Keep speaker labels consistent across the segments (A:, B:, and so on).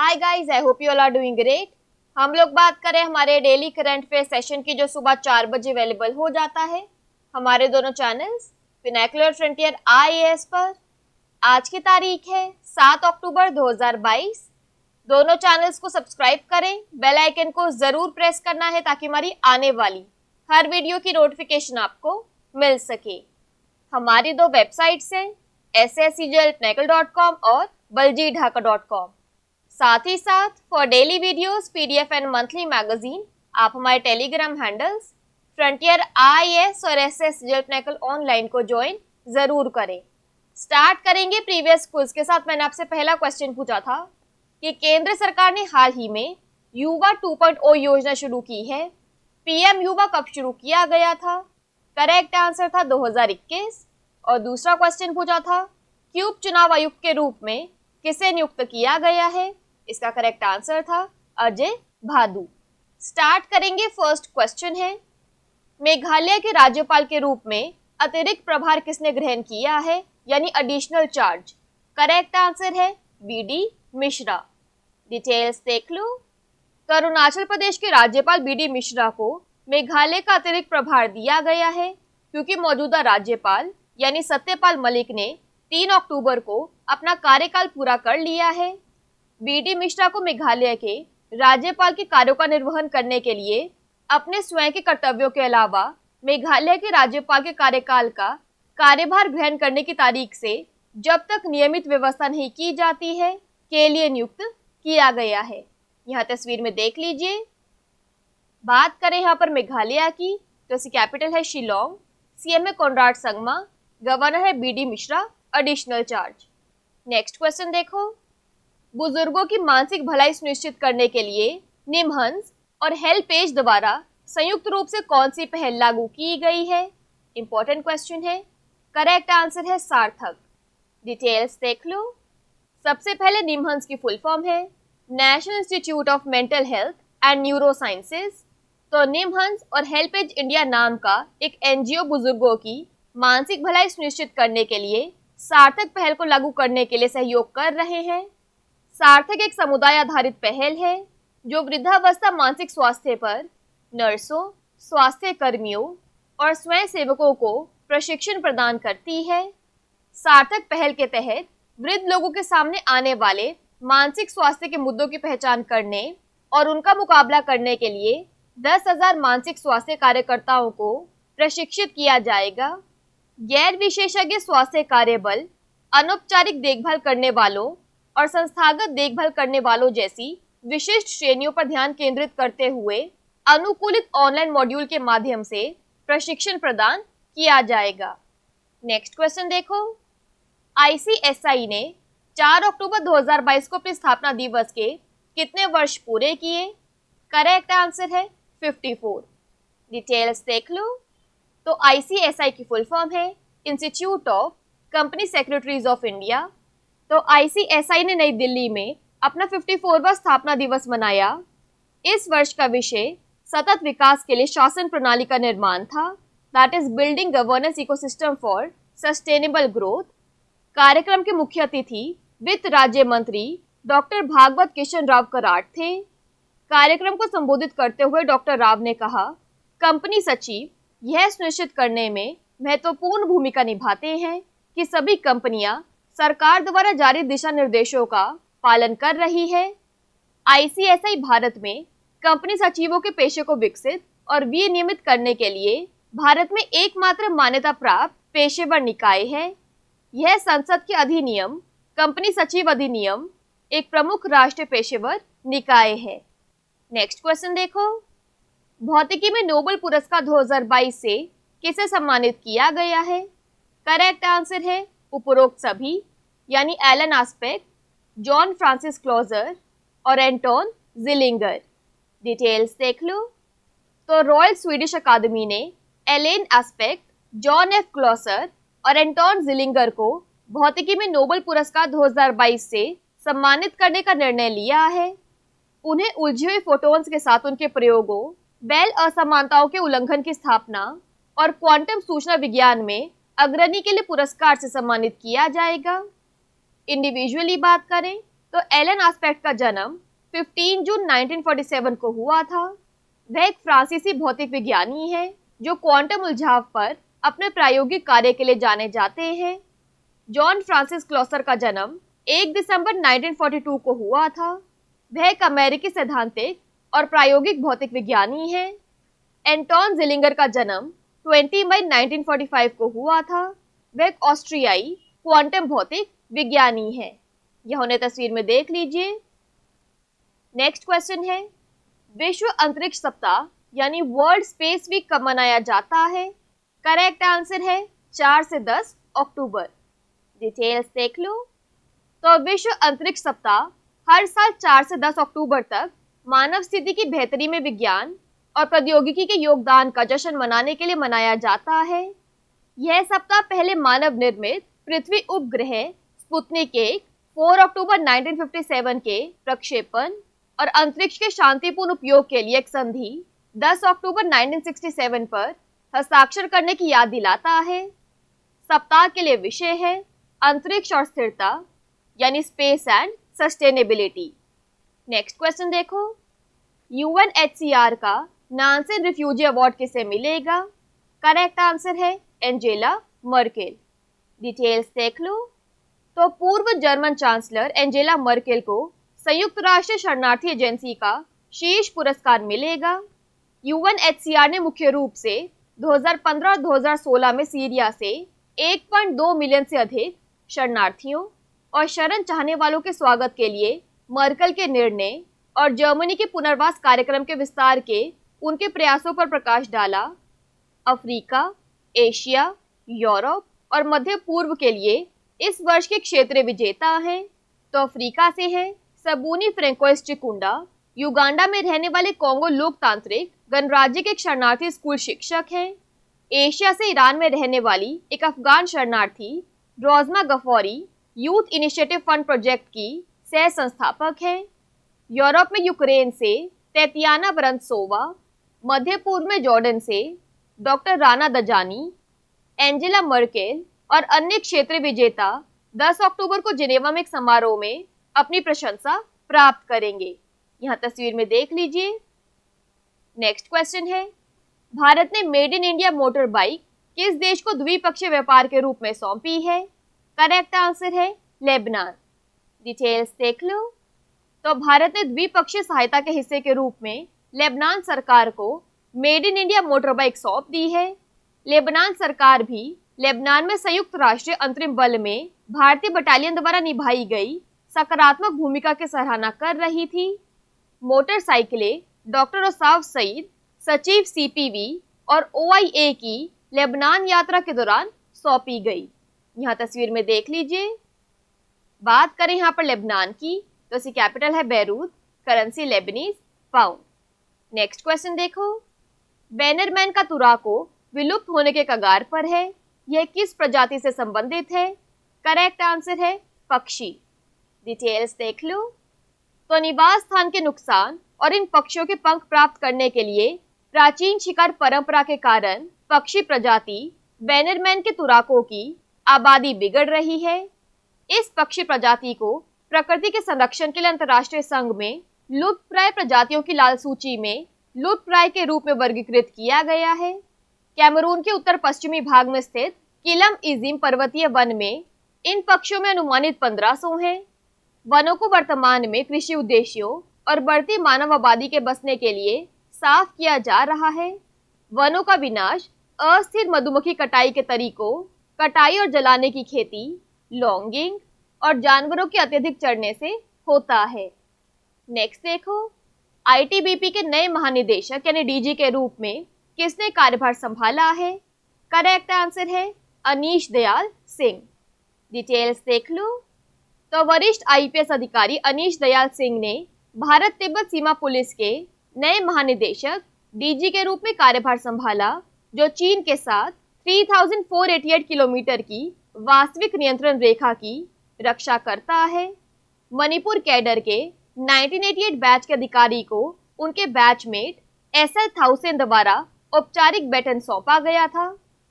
A: hi guys I hope you all are doing great हम लोग बात करें हमारे डेली करंट अफेयर सेशन की जो सुबह चार बजे अवेलेबल हो जाता है हमारे दोनों चैनल्स पिनाकुलर फ्रंटियर आई पर आज की तारीख है सात अक्टूबर 2022 दोनों चैनल्स को सब्सक्राइब करें बेल आइकन को ज़रूर प्रेस करना है ताकि हमारी आने वाली हर वीडियो की नोटिफिकेशन आपको मिल सके हमारी दो वेबसाइट्स हैं S S C dot com और बलजी ढाका डॉट कॉम साथ ही साथ for daily videos, PDF and monthly magazine आप हमारे टेलीग्राम हैंडल्स फ्रंटियर आईएएस और एसएस जेलपनेकल ऑनलाइन को ज्वाइन ज़रूर करें स्टार्ट करेंगे प्रीवियस क्विज के साथ मैंने आपसे पहला क्वेश्चन पूछा था कि केंद्र सरकार ने हाल ही में युवा 2.0 योजना शुरू की है पीएम युवा कब शुरू किया गया था करेक्ट आंसर था 2021 और दूसरा क्वेश्चन पूछा था क्यूब चुनाव आयुक्त के रूप में किसे नियुक्त किया गया है इसका करेक्ट आंसर था अजय भादु स्टार्ट करेंगे फर्स्ट क्वेश्चन है मेघालय के राज्यपाल के रूप में अतिरिक्त प्रभार किसने ग्रहण किया है यानी एडिशनल चार्ज करेक्ट आंसर है बी डी मिश्रा डिटेल्स देख लो तो अरुणाचल प्रदेश के राज्यपाल बी डी मिश्रा को मेघालय का अतिरिक्त प्रभार दिया गया है क्योंकि मौजूदा राज्यपाल यानी सत्यपाल मलिक ने 3 अक्टूबर को अपना कार्यकाल पूरा कर लिया है बीडी मिश्रा को मेघालय के राज्यपाल के कार्यो का निर्वहन करने के लिए अपने स्वयं के कर्तव्यों के अलावा मेघालय के राज्यपाल के कार्यकाल का कार्यभार ग्रहण करने की तारीख से जब तक नियमित व्यवस्था नहीं की जाती है के लिए नियुक्त किया गया है यहाँ तस्वीर में देख लीजिए बात करें यहाँ पर मेघालय की तो इसकी कैपिटल है शिलोंग सीएम है कॉन्राड संगमा गवर्नर है BD Mishra additional charge next question देखो बुजुर्गों की मानसिक भलाई सुनिश्चित करने के लिए निमहंस और हेल्पेज द्वारा संयुक्त रूप से कौन सी पहल लागू की गई है इंपॉर्टेंट क्वेश्चन है करेक्ट आंसर है सार्थक डिटेल्स देख लो सबसे पहले निमहंस की फुल फॉर्म है national institute of mental health and neuro sciences तो निमहंस और हेल्पेज इंडिया नाम का एक एनजीओ बुजुर्गों की मानसिक भलाई सुनिश्चित करने के लिए सार्थक पहल को लागू करने के लिए सहयोग कर रहे हैं सार्थक एक समुदाय आधारित पहल है जो वृद्धावस्था मानसिक स्वास्थ्य पर नर्सों स्वास्थ्य कर्मियों और स्वयंसेवकों को प्रशिक्षण प्रदान करती है सार्थक पहल के तहत वृद्ध लोगों के सामने आने वाले मानसिक स्वास्थ्य के मुद्दों की पहचान करने और उनका मुकाबला करने के लिए दस हजार मानसिक स्वास्थ्य कार्यकर्ताओं को प्रशिक्षित किया जाएगा गैर विशेषज्ञ स्वास्थ्य कार्य बल अनौपचारिक देखभाल करने वालों और संस्थागत देखभाल करने वालों जैसी विशिष्ट श्रेणियों पर ध्यान केंद्रित करते हुए अनुकूलित ऑनलाइन मॉड्यूल के माध्यम से प्रशिक्षण प्रदान किया जाएगा नेक्स्ट क्वेश्चन देखो आईसीएसआई ने 4 अक्टूबर 2022 को अपने स्थापना दिवस के कितने वर्ष पूरे किए करेक्ट आंसर है 54 डिटेल्स देख लो तो आईसीएसआई की फुल फॉर्म है institute of company secretaries of India तो आईसीएसआई ने नई दिल्ली में अपना 54वां स्थापना दिवस मनाया इस वर्ष का विषय सतत विकास के लिए शासन प्रणाली का निर्माण था that is building governance ecosystem for sustainable growth कार्यक्रम के मुख्य अतिथि वित्त राज्य मंत्री डॉक्टर भागवत किशन राव कराट थे कार्यक्रम को संबोधित करते हुए डॉक्टर राव ने कहा कंपनी सचिव यह सुनिश्चित करने में महत्वपूर्ण भूमिका निभाते हैं कि सभी कंपनियां सरकार द्वारा जारी दिशा निर्देशों का पालन कर रही है आईसीएसआई भारत में कंपनी सचिवों के पेशे को विकसित और विनियमित करने के लिए भारत में एकमात्र मान्यता प्राप्त पेशेवर निकाय है यह संसद के अधिनियम कंपनी सचिव अधिनियम एक प्रमुख राष्ट्रीय पेशेवर निकाय है नेक्स्ट क्वेश्चन देखो भौतिकी में नोबल पुरस्कार 2022 से किसे सम्मानित किया गया है करेक्ट आंसर है उपरोक्त सभी यानी Alain Aspect John Francis Clauser और एंटोन जिलिंगर डिटेल्स देख लो तो रॉयल स्वीडिश अकादमी ने Alain Aspect John F Clauser और एंटोन जिलिंगर को भौतिकी में नोबल पुरस्कार 2022 से सम्मानित करने का निर्णय लिया है उन्हें उलझे हुए फोटोन्स के साथ उनके प्रयोगों बेल असमानताओं के उल्लंघन की स्थापना और क्वांटम सूचना विज्ञान में अग्रणी के लिए पुरस्कार से सम्मानित किया जाएगा इंडिविजुअली बात करें तो एलन आस्पेक्ट का जन्म 15 जून 1947 को हुआ था वह एक फ्रांसीसी भौतिक विज्ञानी है जो क्वांटम उलझाव पर अपने प्रायोगिक कार्य के लिए जाने जाते हैं जॉन फ्रांसिस क्लॉसर का जन्म 1 दिसंबर 1942 को हुआ था वह एक अमेरिकी सैद्धांतिक और प्रायोगिक भौतिक विज्ञानी है एंटोन जिलिंगर का जन्म 20 मई 1945 को हुआ था वह एक ऑस्ट्रियाई क्वांटम भौतिक विज्ञानी हैं यह उन्हें तस्वीर में देख लीजिए नेक्स्ट क्वेश्चन है विश्व अंतरिक्ष सप्ताह यानी वर्ल्ड स्पेस वीक कब मनाया जाता है करेक्ट आंसर है चार से दस अक्टूबर डिटेल्स देख लो तो विश्व अंतरिक्ष सप्ताह हर साल चार से दस अक्टूबर तक मानव स्थिति की बेहतरी में विज्ञान और प्रौद्योगिकी के योगदान का जश्न मनाने के लिए मनाया जाता है यह सप्ताह पहले मानव निर्मित पृथ्वी उपग्रह स्पुतनिक एक 4 अक्टूबर 1957 के प्रक्षेपण और अंतरिक्ष के शांतिपूर्ण उपयोग के लिए एक संधि 10 अक्टूबर 1967 पर हस्ताक्षर करने की याद दिलाता है सप्ताह के लिए विषय है अंतरिक्ष और स्थिरता यानी space and sustainability next question देखो यूएन का नानसेन रिफ्यूजी अवार्ड किसे मिलेगा करेक्ट आंसर है एंजेला मर्केल डिटेल्स देख लो तो पूर्व जर्मन चांसलर एंजेला मर्केल को संयुक्त राष्ट्र शरणार्थी एजेंसी का शीर्ष पुरस्कार मिलेगा यूएनएचसीआर ने मुख्य रूप से 2015 और 2016 में सीरिया से 1.2 मिलियन से अधिक शरणार्थियों और शरण चाहने वालों के स्वागत के लिए मर्कल के निर्णय और जर्मनी के पुनर्वास कार्यक्रम के विस्तार के उनके प्रयासों पर प्रकाश डाला अफ्रीका एशिया यूरोप और मध्य पूर्व के लिए इस वर्ष के क्षेत्र विजेता हैं तो अफ्रीका से हैं सबूनी फ्रेंकोइस चिकुंडा युगांडा में रहने वाले कोंगो लोकतांत्रिक गणराज्य के एक शरणार्थी स्कूल शिक्षक हैं एशिया से ईरान में रहने वाली एक अफगान शरणार्थी Rozma Ghafouri youth initiative fund project की सह संस्थापक हैं यूरोप में यूक्रेन से तैतियाना ब्रंसोवा मध्य पूर्व में जॉर्डन से doctor Rana Dajani Angela Merkel और अन्य क्षेत्र विजेता 10 अक्टूबर को जिनेवा में एक समारोह में अपनी प्रशंसा प्राप्त करेंगे यहाँ तस्वीर में देख लीजिए नेक्स्ट क्वेश्चन है भारत ने made in India motor bike किस देश को द्विपक्षीय व्यापार के रूप में सौंपी है करेक्ट आंसर है लेबनान डिटेल्स देख लो तो भारत ने द्विपक्षीय सहायता के हिस्से के रूप में लेबनान सरकार को made in India motor bike सौंप दी है लेबनान सरकार भी लेबनान में संयुक्त राष्ट्र अंतरिम बल में भारतीय बटालियन द्वारा निभाई गई सकारात्मक भूमिका की सराहना कर रही थी मोटरसाइकिलें डॉक्टर असाफ सईद सचिव सीपीवी और ओआईए की लेबनान यात्रा के दौरान सौंपी गई यहाँ तस्वीर में देख लीजिए बात करें यहाँ पर लेबनान की तो इसकी कैपिटल है Beirut currency Lebanese pound next question देखो बैनरमैन का तुरा को विलुप्त होने के कगार पर है यह किस प्रजाति से संबंधित है करेक्ट आंसर है पक्षी डिटेल्स देख लो तो निवास स्थान के नुकसान और इन पक्षियों के पंख प्राप्त करने के लिए प्राचीन शिकार परंपरा के कारण पक्षी प्रजाति बैनरमैन के तुराकों की आबादी बिगड़ रही है इस पक्षी प्रजाति को प्रकृति के संरक्षण के लिए अंतर्राष्ट्रीय संघ में प्राय प्रजातियों की लाल सूची में प्राय के रूप में वर्गीकृत किया गया है कैमरून के उत्तर पश्चिमी भाग में स्थित किलम इजिम पर्वतीय वन में इन पक्षियों में अनुमानित पंद्रह सौ है वनों को वर्तमान में कृषि उद्देश्यों और बढ़ती मानव आबादी के बसने के लिए साफ किया जा रहा है वनों का विनाश अस्थिर मधुमक्खी कटाई के तरीकों कटाई और जलाने की खेती लॉन्गिंग और जानवरों के अत्यधिक चढ़ने से होता है नेक्स्ट देखो आईटीबीपी के नए महानिदेशक यानी डीजी के रूप में किसने कार्यभार संभाला है करेक्ट आंसर है अनिश दयाल सिंह डिटेल्स देख लो तो वरिष्ठ आईपीएस अधिकारी अनिश दयाल सिंह ने भारत तिब्बत सीमा पुलिस के नए महानिदेशक डीजी के रूप में कार्यभार संभाला जो चीन के साथ 3,488 किलोमीटर की वास्तविक नियंत्रण रेखा की रक्षा करता है मणिपुर कैडर के 1988 बैच के अधिकारी को उनके बैचमेट एस एल थाउसेन द्वारा औपचारिक बैटन सौंपा गया था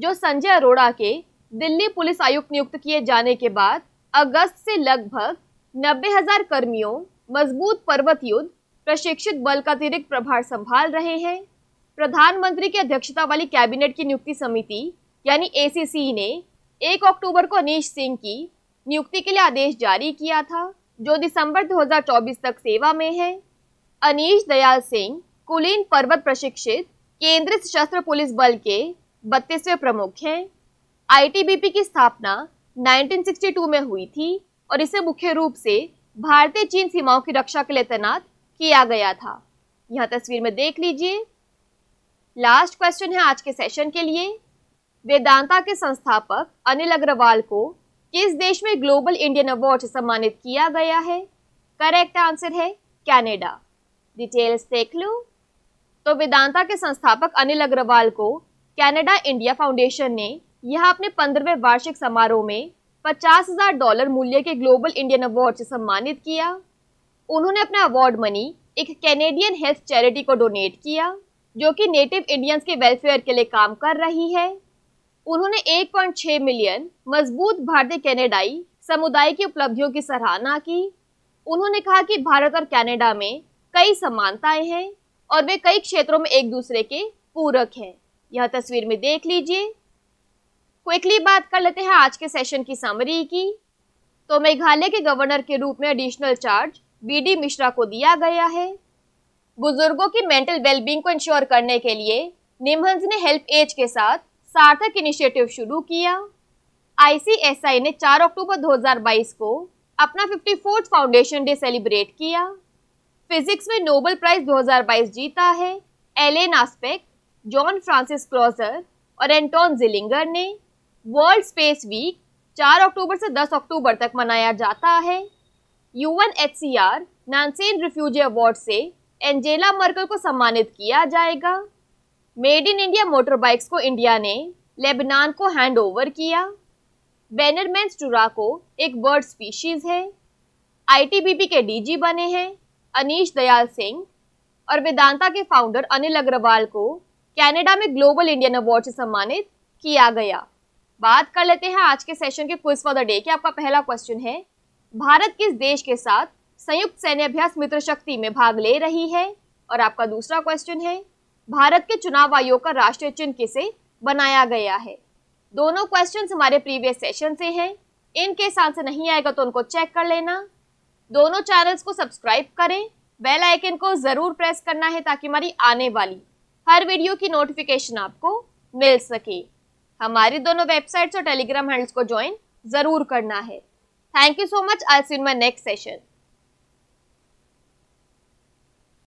A: जो संजय अरोड़ा के दिल्ली पुलिस आयुक्त नियुक्त किए जाने के बाद अगस्त से लगभग नब्बे हजार कर्मियों मजबूत पर्वत युद्ध प्रशिक्षित बल का अतिरिक्त प्रभार संभाल रहे हैं प्रधानमंत्री की अध्यक्षता वाली कैबिनेट की नियुक्ति समिति यानी ए ने एक अक्टूबर को अनिश सिंह की नियुक्ति के लिए आदेश जारी किया था जो दिसंबर 2024 तक सेवा में है अनिश दयाल सिंह कुलीन पर्वत प्रशिक्षित केंद्रीय सशस्त्र पुलिस बल के बत्तीसवें प्रमुख हैं आईटीबीपी की स्थापना 1962 में हुई थी और इसे मुख्य रूप से भारतीय चीन सीमाओं की रक्षा के लिए तैनात किया गया था यह तस्वीर में देख लीजिए लास्ट क्वेश्चन है आज के सेशन के लिए वेदांता के संस्थापक अनिल अग्रवाल को किस देश में ग्लोबल इंडियन अवार्ड सम्मानित किया गया है करेक्ट आंसर है कैनेडा डिटेल्स देख लो तो वेदांता के संस्थापक अनिल अग्रवाल को कैनेडा इंडिया फाउंडेशन ने यह अपने पंद्रहवें वार्षिक समारोह में पचास हजार डॉलर मूल्य के ग्लोबल इंडियन अवार्ड से सम्मानित किया उन्होंने अपना अवार्ड मनी एक कैनेडियन हेल्थ चैरिटी को डोनेट किया जो कि नेटिव इंडियंस के वेलफेयर के लिए काम कर रही है उन्होंने 1.6 मिलियन मजबूत भारतीय कैनेडाई समुदाय की उपलब्धियों की सराहना की उन्होंने कहा कि भारत और कैनेडा में कई समानताएं हैं और वे कई क्षेत्रों में एक दूसरे के पूरक हैं यह तस्वीर में देख लीजिए क्विकली बात कर लेते हैं आज के सेशन की समरी की तो मेघालय के गवर्नर के रूप में एडिशनल चार्ज बीडी मिश्रा को दिया गया है बुजुर्गों की मेंटल वेलबींग को इंश्योर करने के लिए निमहंस ने हेल्प एज के साथ सार्थक इनिशिएटिव शुरू किया आईसीएसआई ने 4 अक्टूबर 2022 को अपना fifty fourth foundation day celebrate किया फिजिक्स में नोबल प्राइज 2022 जीता है Alain Aspect John Francis Clauser और एंटोन जिलिंगर ने वर्ल्ड स्पेस वीक 4 अक्टूबर से 10 अक्टूबर तक मनाया जाता है U N H C R Nansen refugee award से एंजेला मर्कल को सम्मानित किया जाएगा मेड इन इंडिया मोटरबाइक्स को इंडिया ने लेबनान को हैंड ओवर किया बैनरमैन स्टूरा को एक बर्ड स्पीशीज़ है आई के डीजी बने हैं अनिश दयाल सिंह और वेदांता के फाउंडर अनिल अग्रवाल को कनाडा में ग्लोबल इंडियन अवार्ड से सम्मानित किया गया बात कर लेते हैं आज के सेशन के क्विज फॉर द डे के आपका पहला क्वेश्चन है भारत किस देश के साथ संयुक्त सैन्य अभ्यास मित्र शक्ति में भाग ले रही है और आपका दूसरा क्वेश्चन है भारत के चुनाव आयोग का राष्ट्रीय चिन्ह किसे बनाया गया है दोनों क्वेश्चन हमारे प्रीवियस सेशन से हैं इन केस आंसर नहीं आएगा तो उनको चेक कर लेना दोनों चैनल्स को सब्सक्राइब करें बेल आइकन को ज़रूर प्रेस करना है ताकि हमारी आने वाली हर वीडियो की नोटिफिकेशन आपको मिल सके हमारी दोनों वेबसाइट्स और टेलीग्राम हैंडल्स को ज्वाइन ज़रूर करना है thank you so much I see in my next session